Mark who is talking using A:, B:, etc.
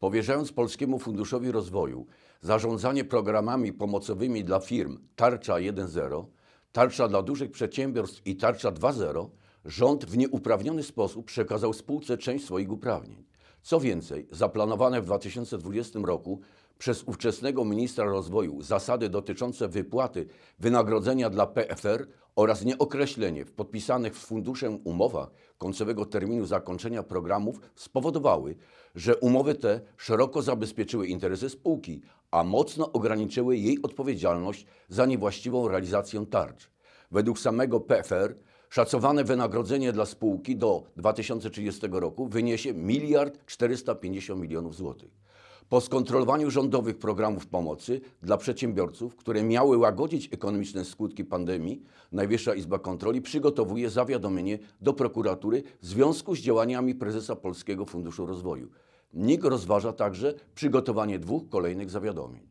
A: Powierzając Polskiemu Funduszowi Rozwoju zarządzanie programami pomocowymi dla firm Tarcza 1.0, Tarcza dla dużych przedsiębiorstw i Tarcza 2.0, rząd w nieuprawniony sposób przekazał spółce część swoich uprawnień. Co więcej, zaplanowane w 2020 roku przez ówczesnego ministra rozwoju zasady dotyczące wypłaty wynagrodzenia dla PFR oraz nieokreślenie w podpisanych z funduszem umowach końcowego terminu zakończenia programów spowodowały, że umowy te szeroko zabezpieczyły interesy spółki, a mocno ograniczyły jej odpowiedzialność za niewłaściwą realizację tarcz. Według samego PFR Szacowane wynagrodzenie dla spółki do 2030 roku wyniesie 1 450 milionów złotych. Po skontrolowaniu rządowych programów pomocy dla przedsiębiorców, które miały łagodzić ekonomiczne skutki pandemii, Najwyższa Izba Kontroli przygotowuje zawiadomienie do prokuratury w związku z działaniami prezesa Polskiego Funduszu Rozwoju. NIK rozważa także przygotowanie dwóch kolejnych zawiadomień.